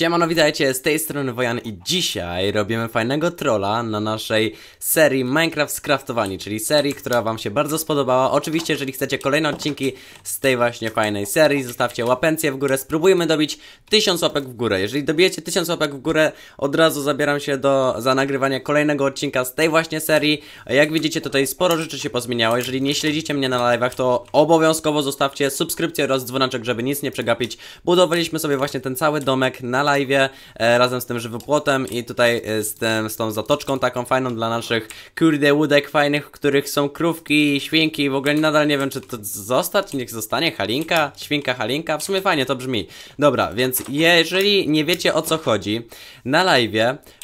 Siemano, witajcie, z tej strony Wojan i dzisiaj robimy fajnego trolla na naszej serii Minecraft Skraftowani, czyli serii, która wam się bardzo spodobała. Oczywiście, jeżeli chcecie kolejne odcinki z tej właśnie fajnej serii, zostawcie łapencję w górę, spróbujemy dobić 1000 łapek w górę. Jeżeli dobijecie 1000 łapek w górę, od razu zabieram się do za nagrywania kolejnego odcinka z tej właśnie serii. Jak widzicie, tutaj sporo rzeczy się pozmieniało. Jeżeli nie śledzicie mnie na live'ach, to obowiązkowo zostawcie subskrypcję oraz dzwoneczek, żeby nic nie przegapić. Budowaliśmy sobie właśnie ten cały domek na live e, razem z tym żywopłotem i tutaj e, z, tym, z tą zatoczką taką fajną dla naszych kurde łódek fajnych, w których są krówki, świnki i w ogóle nadal nie wiem czy to zostać, niech zostanie halinka, świnka halinka, w sumie fajnie to brzmi. Dobra, więc jeżeli nie wiecie o co chodzi, na live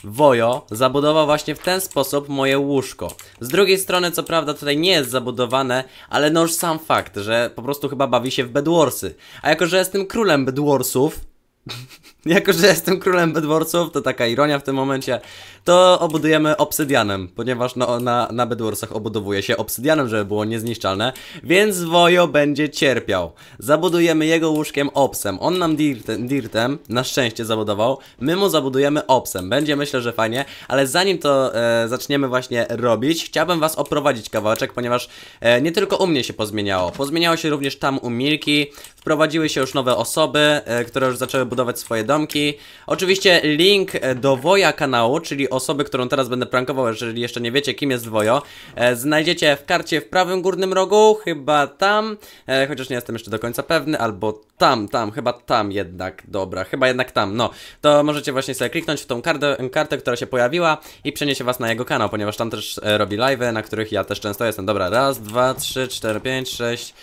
Wojo zabudował właśnie w ten sposób moje łóżko. Z drugiej strony co prawda tutaj nie jest zabudowane, ale no już sam fakt, że po prostu chyba bawi się w Bedwarsy. A jako, że jestem królem Bedwarsów... Jako, że jestem królem bedworców, to taka ironia w tym momencie, to obudujemy obsydianem, ponieważ no, na, na Bedwarsach obudowuje się obsydianem, żeby było niezniszczalne, więc Wojo będzie cierpiał. Zabudujemy jego łóżkiem obsem. On nam dirt, dirtem na szczęście zabudował, my mu zabudujemy obsem. Będzie myślę, że fajnie, ale zanim to e, zaczniemy właśnie robić, chciałbym was oprowadzić kawałeczek, ponieważ e, nie tylko u mnie się pozmieniało, pozmieniało się również tam u Milki, wprowadziły się już nowe osoby, e, które już zaczęły budować swoje domy, domki. Oczywiście link e, do Woja kanału, czyli osoby, którą teraz będę prankował, jeżeli jeszcze nie wiecie kim jest Wojo, e, znajdziecie w karcie w prawym górnym rogu, chyba tam, e, chociaż nie jestem jeszcze do końca pewny, albo tam, tam, chyba tam jednak, dobra, chyba jednak tam, no. To możecie właśnie sobie kliknąć w tą kartę, kartę która się pojawiła i przeniesie was na jego kanał, ponieważ tam też robi live, na których ja też często jestem. Dobra, raz, dwa, trzy, cztery, pięć, sześć...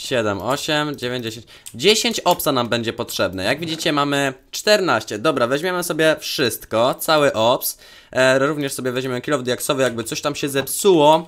7, 8, 9, 10. 10 obsa nam będzie potrzebne. Jak widzicie mamy 14. Dobra, weźmiemy sobie wszystko, cały obs. E, również sobie weźmiemy kilow diaksowy, jakby coś tam się zepsuło.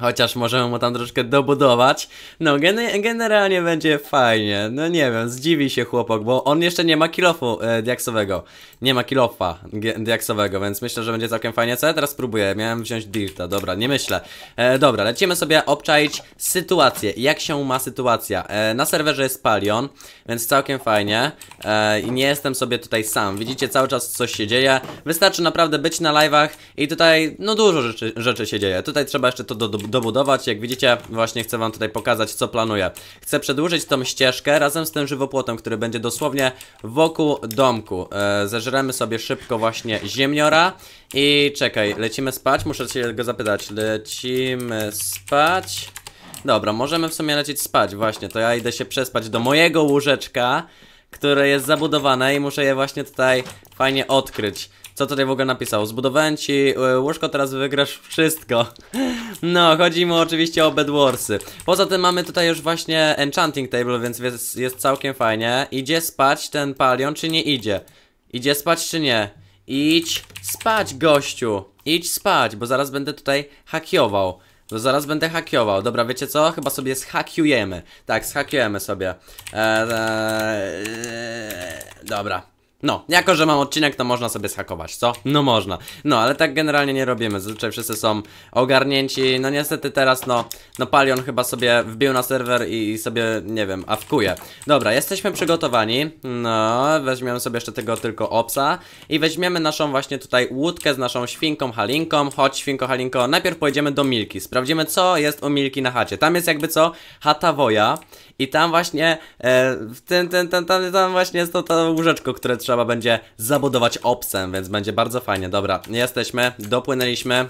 Chociaż możemy mu tam troszkę dobudować. No, gen generalnie będzie fajnie. No nie wiem, zdziwi się chłopak, bo on jeszcze nie ma kilofu e, diaksowego. Nie ma kilofa diaksowego, więc myślę, że będzie całkiem fajnie. Co ja teraz próbuję? Miałem wziąć dirta, dobra, nie myślę. E, dobra, lecimy sobie obczaić sytuację. Jak się ma sytuacja? E, na serwerze jest Palion, więc całkiem fajnie. E, I nie jestem sobie tutaj sam. Widzicie, cały czas coś się dzieje. Wystarczy naprawdę być na live'ach i tutaj, no dużo rzeczy, rzeczy się dzieje. Tutaj trzeba jeszcze jeszcze to do, dobudować. Jak widzicie, właśnie chcę Wam tutaj pokazać, co planuję. Chcę przedłużyć tą ścieżkę razem z tym żywopłotem, który będzie dosłownie wokół domku. E, zeżremy sobie szybko właśnie ziemniora i czekaj, lecimy spać? Muszę się go zapytać. Lecimy spać? Dobra, możemy w sumie lecieć spać, właśnie. To ja idę się przespać do mojego łóżeczka, które jest zabudowane i muszę je właśnie tutaj fajnie odkryć. Co tutaj w ogóle napisało? Zbudowałem ci e, łóżko, teraz wygrasz wszystko. No, chodzi mu oczywiście o Bedwarsy. Poza tym mamy tutaj już właśnie Enchanting Table, więc jest, jest całkiem fajnie. Idzie spać ten palion, czy nie idzie? Idzie spać, czy nie? Idź spać, gościu. Idź spać, bo zaraz będę tutaj hakiował. No zaraz będę hakiował. Dobra, wiecie co? Chyba sobie zhakiujemy. Tak, zhakiujemy sobie. Eee, eee, dobra. No, jako że mam odcinek, to można sobie schakować, co? No można. No, ale tak generalnie nie robimy. Zazwyczaj wszyscy są ogarnięci. No niestety teraz, no, no Palion chyba sobie wbił na serwer i sobie, nie wiem, awkuje. Dobra, jesteśmy przygotowani. No, weźmiemy sobie jeszcze tego tylko opsa i weźmiemy naszą właśnie tutaj łódkę z naszą świnką Halinką. Chodź, świnko Halinko, najpierw pojedziemy do Milki. Sprawdzimy, co jest u Milki na chacie. Tam jest jakby co? Hata woja i tam właśnie, e, ten, ten, ten, tam, tam właśnie jest to to łóżeczko, które trzeba trzeba będzie zabudować opsem, więc będzie bardzo fajnie. Dobra, jesteśmy, dopłynęliśmy.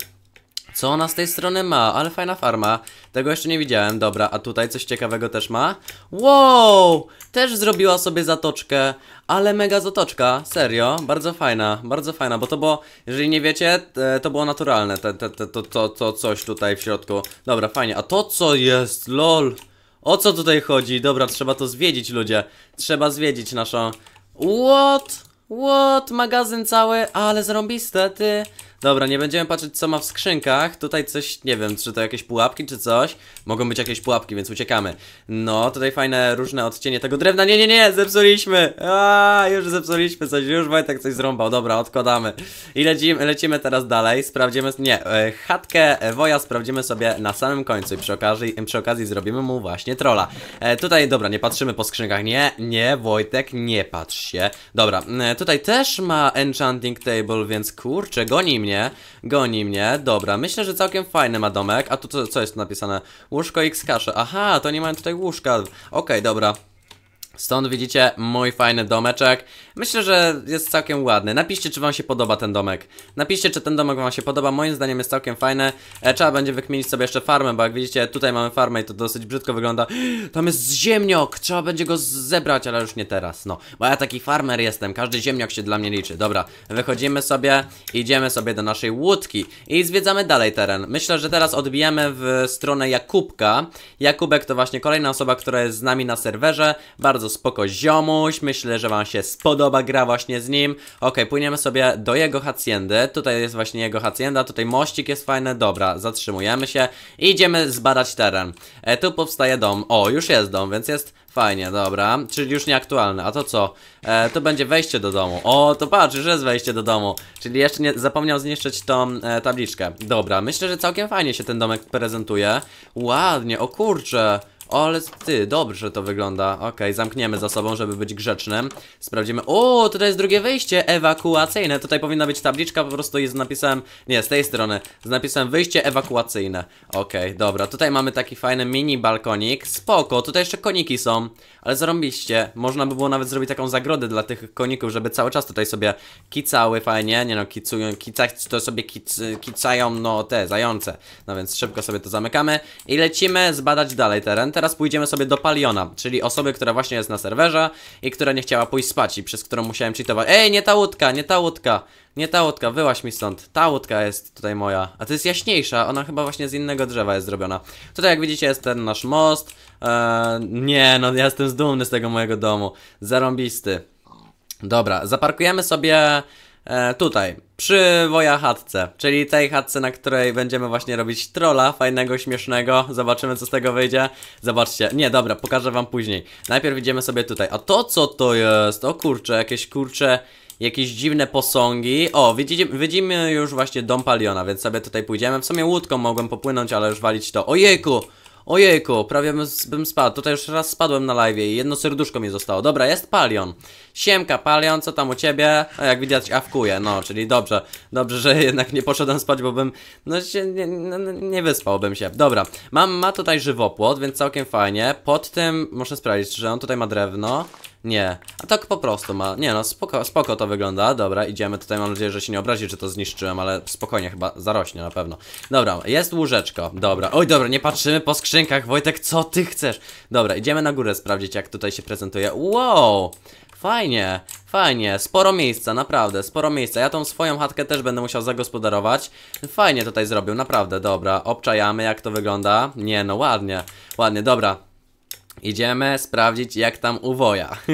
Co ona z tej strony ma? Ale fajna farma. Tego jeszcze nie widziałem. Dobra, a tutaj coś ciekawego też ma? Wow! Też zrobiła sobie zatoczkę. Ale mega zatoczka. Serio. Bardzo fajna. Bardzo fajna, bo to było, jeżeli nie wiecie, e, to było naturalne. Te, te, te, to, to, to coś tutaj w środku. Dobra, fajnie. A to co jest? LOL! O co tutaj chodzi? Dobra, trzeba to zwiedzić ludzie. Trzeba zwiedzić naszą, What? What? Magazyn cały, ale zrobiste ty. Dobra, nie będziemy patrzeć co ma w skrzynkach. Tutaj coś, nie wiem, czy to jakieś pułapki, czy coś. Mogą być jakieś pułapki, więc uciekamy. No, tutaj fajne różne odcienie tego drewna. Nie, nie, nie, zepsuliśmy. A, już zepsuliśmy coś, już Wojtek coś zrąbał. Dobra, odkładamy. I lecimy, lecimy teraz dalej. Sprawdzimy, nie, e, chatkę woja sprawdzimy sobie na samym końcu i przy okazji, przy okazji zrobimy mu właśnie trola. E, tutaj, dobra, nie patrzymy po skrzynkach. Nie, nie, Wojtek, nie patrz się. Dobra, e, tutaj też ma enchanting table, więc kurczę, goni mnie mnie, goni mnie, dobra, myślę, że całkiem fajny ma domek, a tu co, co jest tu napisane? Łóżko x kasze, aha, to nie mają tutaj łóżka, okej, okay, dobra, Stąd widzicie mój fajny domeczek. Myślę, że jest całkiem ładny. Napiszcie, czy wam się podoba ten domek. Napiszcie, czy ten domek wam się podoba. Moim zdaniem jest całkiem fajny. E, trzeba będzie wykmienić sobie jeszcze farmę, bo jak widzicie, tutaj mamy farmę i to dosyć brzydko wygląda. Tam jest ziemniok! Trzeba będzie go zebrać, ale już nie teraz, no. Bo ja taki farmer jestem, każdy ziemniok się dla mnie liczy. Dobra, wychodzimy sobie, idziemy sobie do naszej łódki i zwiedzamy dalej teren. Myślę, że teraz odbijemy w stronę Jakubka. Jakubek to właśnie kolejna osoba, która jest z nami na serwerze. Bardzo bardzo spoko ziomuś, myślę, że wam się spodoba gra właśnie z nim. Ok, płyniemy sobie do jego haciendy, tutaj jest właśnie jego hacienda, tutaj mościk jest fajny, dobra, zatrzymujemy się i idziemy zbadać teren. E, tu powstaje dom, o już jest dom, więc jest Fajnie, dobra, czyli już nieaktualne, a to co? E, to będzie wejście do domu, o to patrz, już jest wejście do domu Czyli jeszcze nie, zapomniał zniszczyć tą e, tabliczkę Dobra, myślę, że całkiem fajnie się ten domek prezentuje Ładnie, o kurcze o, ale ty, dobrze to wygląda. Okej, okay, zamkniemy za sobą, żeby być grzecznym. Sprawdzimy. O, tutaj jest drugie wejście ewakuacyjne. Tutaj powinna być tabliczka, po prostu jest z napisem... Nie, z tej strony. Z napisem wyjście ewakuacyjne. Okej, okay, dobra. Tutaj mamy taki fajny mini balkonik. Spoko, tutaj jeszcze koniki są. Ale zarąbiście. Można by było nawet zrobić taką zagrodę dla tych koników, żeby cały czas tutaj sobie kicały fajnie. Nie no, kicują, kicach to sobie kic, kicają, no te, zające. No więc szybko sobie to zamykamy. I lecimy zbadać dalej teren teraz pójdziemy sobie do Paliona, czyli osoby, która właśnie jest na serwerze i która nie chciała pójść spać i przez którą musiałem cheatować. Ej, nie ta łódka, nie ta łódka, nie ta łódka, wyłaź mi stąd. Ta łódka jest tutaj moja, a to jest jaśniejsza, ona chyba właśnie z innego drzewa jest zrobiona. Tutaj jak widzicie jest ten nasz most. Eee, nie, no ja jestem zdumny z tego mojego domu. Zarąbisty. Dobra, zaparkujemy sobie e, tutaj, przy Woja chatce, czyli tej chatce, na której będziemy właśnie robić trola fajnego, śmiesznego. Zobaczymy, co z tego wyjdzie. Zobaczcie. Nie, dobra, pokażę wam później. Najpierw idziemy sobie tutaj. A to co to jest? O kurcze, jakieś kurcze jakieś dziwne posągi. O, widzimy już właśnie dom paliona, więc sobie tutaj pójdziemy. W sumie łódką mogłem popłynąć, ale już walić to. Ojejku! Ojejku, prawie bym, bym spadł. Tutaj już raz spadłem na live i jedno serduszko mi zostało. Dobra, jest palion. Siemka, palion, co tam u ciebie? A jak widać, awkuję, no, czyli dobrze. Dobrze, że jednak nie poszedłem spać, bo bym, no, się, nie, no, no, nie wyspałbym się. Dobra, mam, ma tutaj żywopłot, więc całkiem fajnie. Pod tym, muszę sprawdzić, czy on tutaj ma drewno. Nie, a tak po prostu ma, nie no, spoko, spoko to wygląda, dobra, idziemy tutaj, mam nadzieję, że się nie obrazi, że to zniszczyłem, ale spokojnie, chyba zarośnie na pewno Dobra, jest łóżeczko, dobra, oj dobra, nie patrzymy po skrzynkach, Wojtek, co ty chcesz? Dobra, idziemy na górę sprawdzić, jak tutaj się prezentuje, wow, Fajnie, fajnie, sporo miejsca, naprawdę, sporo miejsca. Ja tą swoją chatkę też będę musiał zagospodarować. Fajnie tutaj zrobił, naprawdę, dobra. Obczajamy, jak to wygląda. Nie, no ładnie, ładnie, dobra. Idziemy sprawdzić, jak tam uwoja.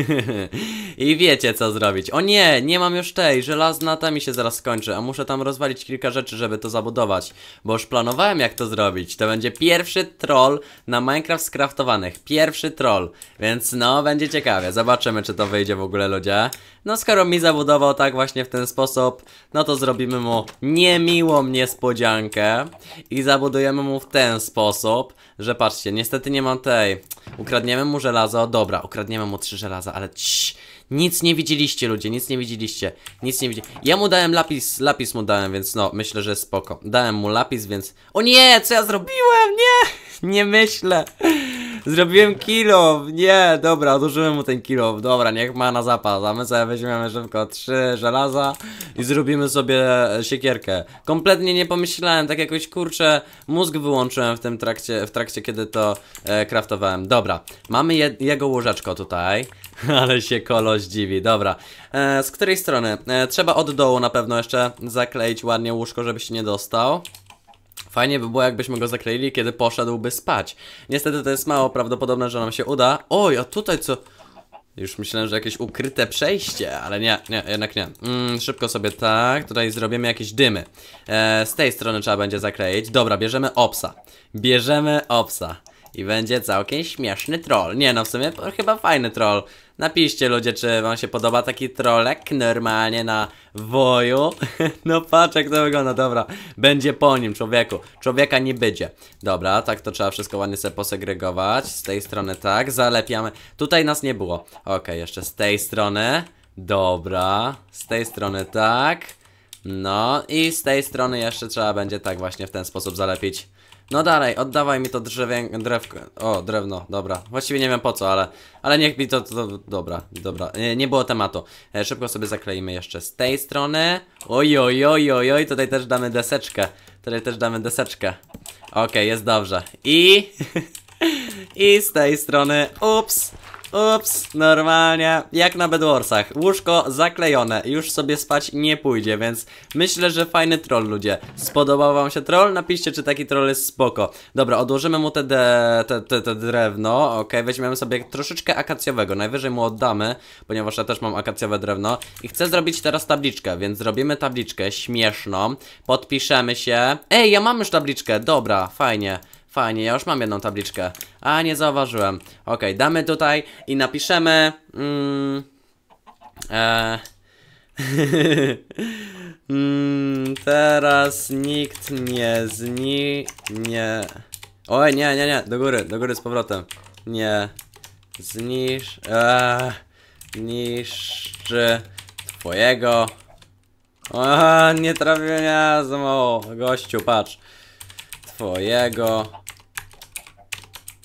I wiecie co zrobić. O nie, nie mam już tej, żelazna ta mi się zaraz skończy, a muszę tam rozwalić kilka rzeczy, żeby to zabudować. Bo już planowałem jak to zrobić. To będzie pierwszy troll na Minecraft skraftowanych. Pierwszy troll. Więc no, będzie ciekawie. Zobaczymy, czy to wyjdzie w ogóle ludzie. No skoro mi zabudował tak właśnie w ten sposób, no to zrobimy mu niemiłą niespodziankę. I zabudujemy mu w ten sposób że patrzcie, niestety nie mam tej. Ukradniemy mu żelazo, dobra, ukradniemy mu trzy żelaza, ale cii, nic nie widzieliście ludzie, nic nie widzieliście, nic nie widzieliście. Ja mu dałem lapis, lapis mu dałem, więc no, myślę, że spoko. Dałem mu lapis, więc... O nie, co ja zrobiłem, nie, nie myślę. Zrobiłem kilo, nie, dobra, odłożyłem mu ten kilo, dobra, niech ma na zapas, a my sobie weźmiemy szybko trzy żelaza i zrobimy sobie e, siekierkę. Kompletnie nie pomyślałem, tak jakoś kurczę, mózg wyłączyłem w tym trakcie, w trakcie kiedy to e, kraftowałem. Dobra, mamy je, jego łóżeczko tutaj, ale się kolo dziwi, dobra. E, z której strony? E, trzeba od dołu na pewno jeszcze zakleić ładnie łóżko, żeby się nie dostał. Fajnie by było, jakbyśmy go zakleili, kiedy poszedłby spać. Niestety to jest mało prawdopodobne, że nam się uda. Oj, a tutaj co... Już myślałem, że jakieś ukryte przejście, ale nie, nie, jednak nie. Mm, szybko sobie tak, tutaj zrobimy jakieś dymy. E, z tej strony trzeba będzie zakleić. Dobra, bierzemy opsa. Bierzemy opsa. I będzie całkiem śmieszny troll. Nie no, w sumie chyba fajny troll. Napiszcie ludzie, czy wam się podoba taki trolek normalnie na woju. No patrz jak to wygląda, dobra. Będzie po nim, człowieku. Człowieka nie będzie. Dobra, tak to trzeba wszystko ładnie sobie posegregować. Z tej strony tak, zalepiamy. Tutaj nas nie było. Okej, okay, jeszcze z tej strony. Dobra, z tej strony tak. No i z tej strony jeszcze trzeba będzie tak właśnie w ten sposób zalepić. No dalej, oddawaj mi to drzewię... drewko... O, drewno, dobra. Właściwie nie wiem po co, ale... Ale niech mi to... to dobra, dobra. Nie, nie było tematu. E, szybko sobie zakleimy jeszcze z tej strony. Oj, oj, oj, oj, oj. Tutaj też damy deseczkę. Tutaj też damy deseczkę. Okej, okay, jest dobrze. I... I z tej strony... Ups! Ups, normalnie, jak na Bedwarsach, łóżko zaklejone, już sobie spać nie pójdzie, więc myślę, że fajny troll ludzie. Spodobał wam się troll? Napiszcie, czy taki troll jest spoko. Dobra, odłożymy mu te, de, te, te, te drewno, ok, weźmiemy sobie troszeczkę akacjowego, najwyżej mu oddamy, ponieważ ja też mam akacjowe drewno. I chcę zrobić teraz tabliczkę, więc zrobimy tabliczkę śmieszną, podpiszemy się. Ej, ja mam już tabliczkę, dobra, fajnie. Fajnie, ja już mam jedną tabliczkę. A, nie zauważyłem. Ok, damy tutaj i napiszemy... Mm, e, mm, teraz nikt nie zni... nie... Oj, nie, nie, nie, do góry, do góry z powrotem. Nie. Znisz... E, niszczy twojego... O, nie trafiłem ja za mało, gościu, patrz. Twojego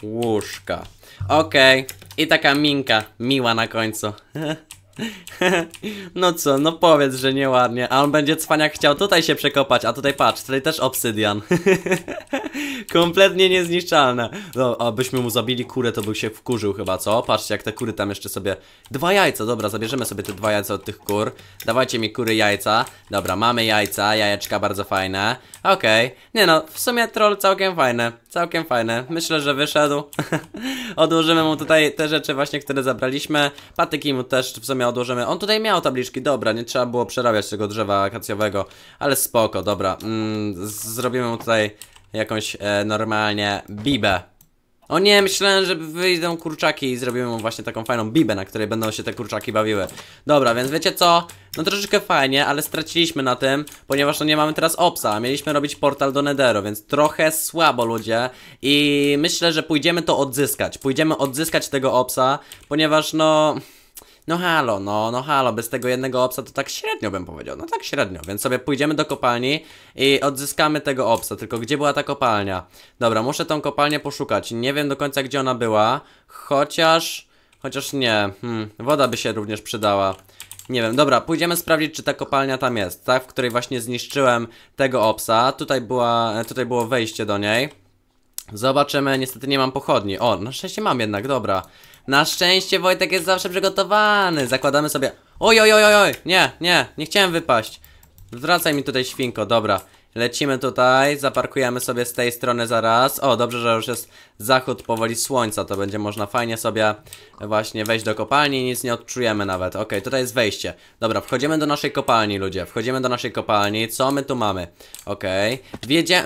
łóżka. Okej, okay. i taka minka, miła na końcu. no co, no powiedz, że nieładnie. A on będzie cwaniak chciał tutaj się przekopać, a tutaj patrz, tutaj też obsydian. Kompletnie niezniszczalne. No, abyśmy mu zabili kurę, to by się wkurzył chyba, co? Patrzcie, jak te kury tam jeszcze sobie... Dwa jajca, dobra, zabierzemy sobie te dwa jajca od tych kur. Dawajcie mi kury jajca. Dobra, mamy jajca, jajeczka bardzo fajne. Okej, okay. nie no, w sumie troll całkiem fajne całkiem fajne. Myślę, że wyszedł. odłożymy mu tutaj te rzeczy właśnie, które zabraliśmy. Patyki mu też w sumie odłożymy. On tutaj miał tabliczki, dobra, nie trzeba było przerabiać tego drzewa akacjowego, ale spoko, dobra. Mm, zrobimy mu tutaj jakąś e, normalnie bibę. O nie, myślałem, że wyjdą kurczaki i zrobimy mu właśnie taką fajną bibę, na której będą się te kurczaki bawiły. Dobra, więc wiecie co? No troszeczkę fajnie, ale straciliśmy na tym, ponieważ no nie mamy teraz opsa. Mieliśmy robić portal do Nederu, więc trochę słabo ludzie i myślę, że pójdziemy to odzyskać. Pójdziemy odzyskać tego opsa, ponieważ no... No halo, no, no halo, bez tego jednego obsa to tak średnio bym powiedział, no tak średnio, więc sobie pójdziemy do kopalni i odzyskamy tego obsa, tylko gdzie była ta kopalnia? Dobra, muszę tą kopalnię poszukać, nie wiem do końca gdzie ona była, chociaż, chociaż nie, hmm, woda by się również przydała. Nie wiem, dobra, pójdziemy sprawdzić, czy ta kopalnia tam jest, tak? W której właśnie zniszczyłem tego obsa. Tutaj, była, tutaj było wejście do niej. Zobaczymy, niestety nie mam pochodni. O, na szczęście mam jednak, dobra. Na szczęście Wojtek jest zawsze przygotowany. Zakładamy sobie... Oj, oj, oj, oj, nie, nie, nie chciałem wypaść. Wracaj mi tutaj świnko, dobra. Lecimy tutaj, zaparkujemy sobie z tej strony zaraz. O, dobrze, że już jest zachód powoli słońca, to będzie można fajnie sobie właśnie wejść do kopalni i nic nie odczujemy nawet. Ok, tutaj jest wejście. Dobra, wchodzimy do naszej kopalni, ludzie. Wchodzimy do naszej kopalni. Co my tu mamy? Ok.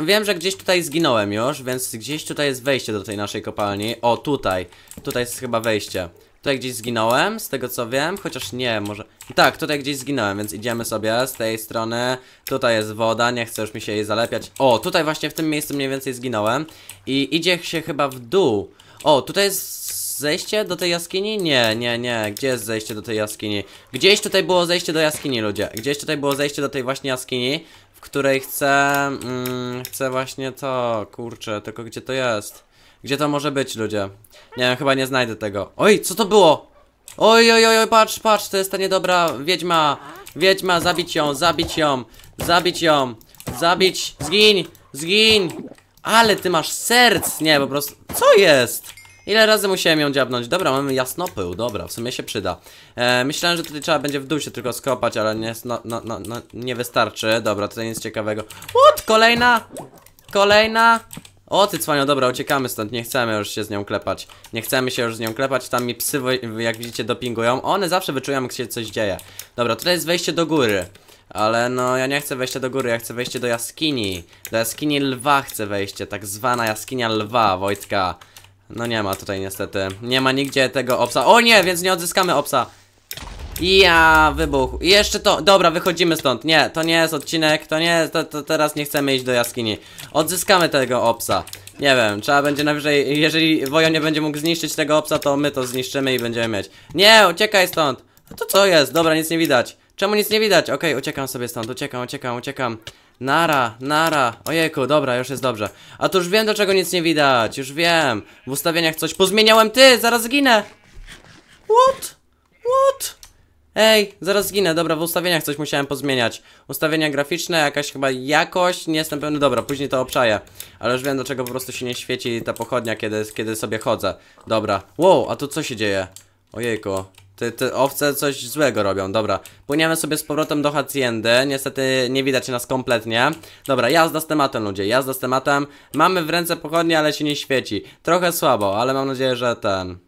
wiem, że gdzieś tutaj zginąłem już, więc gdzieś tutaj jest wejście do tej naszej kopalni. O, tutaj. Tutaj jest chyba wejście. Tutaj gdzieś zginąłem, z tego co wiem, chociaż nie, może... Tak, tutaj gdzieś zginąłem, więc idziemy sobie z tej strony. Tutaj jest woda, nie chcę już mi się jej zalepiać. O, tutaj właśnie w tym miejscu mniej więcej zginąłem. I idzie się chyba w dół. O, tutaj jest zejście do tej jaskini? Nie, nie, nie. Gdzie jest zejście do tej jaskini? Gdzieś tutaj było zejście do jaskini, ludzie. Gdzieś tutaj było zejście do tej właśnie jaskini, w której chcę... Mm, chcę właśnie to... Kurczę, tylko gdzie to jest? Gdzie to może być, ludzie? Nie wiem, chyba nie znajdę tego. Oj, co to było? Oj, oj, oj, patrz, patrz, to jest ta niedobra wiedźma. Wiedźma, zabić ją, zabić ją, zabić ją, zabić, zgiń, zgiń. Ale ty masz serc, nie, po prostu, co jest? Ile razy musiałem ją dziabnąć? Dobra, mamy jasnopył, dobra, w sumie się przyda. E, myślałem, że tutaj trzeba będzie w dół się tylko skopać, ale nie, no, no, no, no, nie wystarczy. Dobra, tutaj nic ciekawego. What? Kolejna? Kolejna? O ty cwanio, dobra, uciekamy stąd, nie chcemy już się z nią klepać Nie chcemy się już z nią klepać, tam mi psy, jak widzicie, dopingują One zawsze wyczują, jak się coś dzieje Dobra, tutaj jest wejście do góry ale no, ja nie chcę wejścia do góry, ja chcę wejście do jaskini Do jaskini lwa chcę wejście, tak zwana jaskinia lwa, Wojtka No nie ma tutaj niestety, nie ma nigdzie tego opsa O nie, więc nie odzyskamy opsa ja, wybuch. I jeszcze to, dobra, wychodzimy stąd. Nie, to nie jest odcinek, to nie, to, to teraz nie chcemy iść do jaskini. Odzyskamy tego opsa. Nie wiem, trzeba będzie najwyżej, jeżeli Wojo nie będzie mógł zniszczyć tego opsa, to my to zniszczymy i będziemy mieć. Nie, uciekaj stąd. A no to co jest? Dobra, nic nie widać. Czemu nic nie widać? Okej, okay, uciekam sobie stąd, uciekam, uciekam, uciekam. Nara, nara, ojejku, dobra, już jest dobrze A to już wiem, dlaczego nic nie widać, już wiem W ustawieniach coś, pozmieniałem ty, zaraz zginę What? Ej, zaraz zginę, dobra, w ustawieniach coś musiałem pozmieniać. Ustawienia graficzne, jakaś chyba jakość, nie jestem pewny, dobra, później to obczaję. Ale już wiem, dlaczego po prostu się nie świeci ta pochodnia, kiedy, kiedy sobie chodzę. Dobra, wow, a tu co się dzieje? Ojejku, te, te owce coś złego robią, dobra. Płyniemy sobie z powrotem do Haciendy, niestety nie widać nas kompletnie. Dobra, jazda z tematem ludzie, jazda z tematem. Mamy w ręce pochodnie, ale się nie świeci. Trochę słabo, ale mam nadzieję, że ten...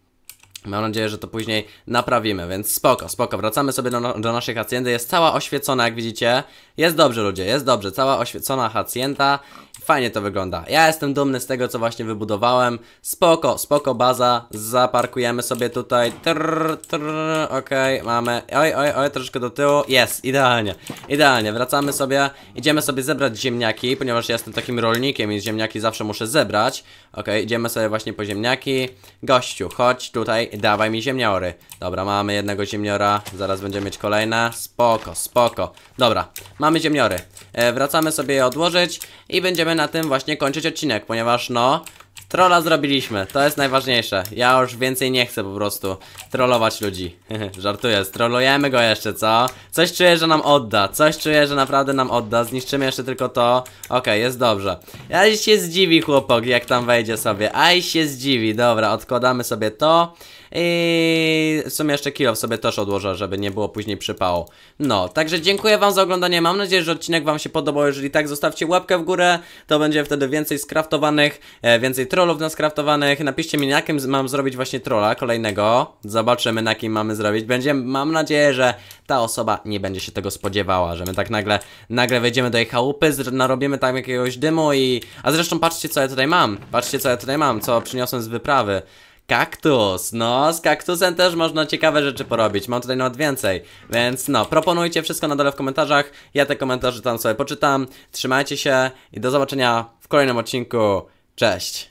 Mam nadzieję, że to później naprawimy, więc spoko, spoko, wracamy sobie do, no, do naszej haciendy, jest cała oświecona, jak widzicie, jest dobrze ludzie, jest dobrze, cała oświecona hacjenta, fajnie to wygląda, ja jestem dumny z tego, co właśnie wybudowałem, spoko, spoko baza, zaparkujemy sobie tutaj, trrr, trrr, okej, okay, mamy, oj, oj, oj, troszkę do tyłu, jest, idealnie, idealnie, wracamy sobie, idziemy sobie zebrać ziemniaki, ponieważ ja jestem takim rolnikiem i ziemniaki zawsze muszę zebrać, okej, okay, idziemy sobie właśnie po ziemniaki, gościu, chodź tutaj, dawaj mi ziemniory. Dobra, mamy jednego ziemniora. Zaraz będziemy mieć kolejne. Spoko, spoko. Dobra, mamy ziemniory. E, wracamy sobie je odłożyć i będziemy na tym właśnie kończyć odcinek, ponieważ no... Trola zrobiliśmy, to jest najważniejsze. Ja już więcej nie chcę po prostu trollować ludzi. Żartuję, strolujemy go jeszcze, co? Coś czuję, że nam odda, coś czuję, że naprawdę nam odda. Zniszczymy jeszcze tylko to. Okej, okay, jest dobrze. Aj się zdziwi chłopak, jak tam wejdzie sobie. Aj się zdziwi, dobra, odkładamy sobie to. I w sumie jeszcze kilo sobie też odłożę, żeby nie było później przypału. No, także dziękuję wam za oglądanie. Mam nadzieję, że odcinek wam się podobał. Jeżeli tak, zostawcie łapkę w górę. To będzie wtedy więcej skraftowanych, e, więcej trollów na skraftowanych. Napiszcie mi, na jakim mam zrobić właśnie trolla kolejnego. Zobaczymy, na kim mamy zrobić. Będzie, mam nadzieję, że ta osoba nie będzie się tego spodziewała, że my tak nagle, nagle wejdziemy do jej chałupy, narobimy tam jakiegoś dymu i... A zresztą patrzcie, co ja tutaj mam. Patrzcie, co ja tutaj mam, co przyniosłem z wyprawy kaktus. No, z kaktusem też można ciekawe rzeczy porobić. Mam tutaj nawet więcej. Więc no, proponujcie wszystko na dole w komentarzach. Ja te komentarze tam sobie poczytam. Trzymajcie się i do zobaczenia w kolejnym odcinku. Cześć!